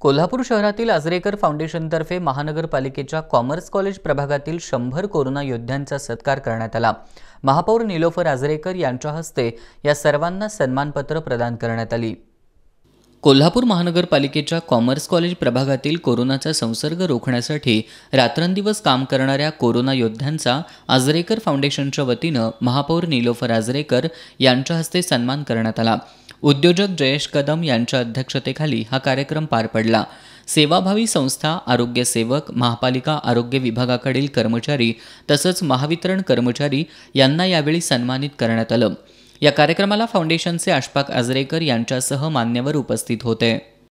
कोल्हापूर शहरातील आजरेकर फाउंडेशनतर्फे महानगरपालिकेच्या commerce college प्रभागातील शंभर कोरोना योद्ध्यांचा सत्कार करण्यात आला महापौर निलोफर आजरेकर यांच्या हस्ते या सर्वांना सन्मानपत्र प्रदान करण्यात आली कोल्हापूर महानगरपालिकेच्या कॉमर्स कॉलेज प्रभागातील कोरोनाचा संसर्ग रोखण्यासाठी रात्रंदिवस काम करणाऱ्या कोरोना योद्ध्यांचा आजरेकर फाउंडेशनच्या वतीनं महापौर निलोफर आजरेकर यांच्या हस्ते सन्मान करण्यात आला उद्योजक जयेश कदम यांच्या अध्यक्षतेखाली हा कार्यक्रम पार पडला सेवाभावी संस्था आरोग्य सेवक महापालिका आरोग्य विभागाकडील कर्मचारी तसंच महावितरण कर्मचारी यांना यावेळी सन्मानित करण्यात आलं या कार्यक्रमाला फाउंडेशनचे आशपाक आजरेकर यांच्यासह मान्यवर उपस्थित होते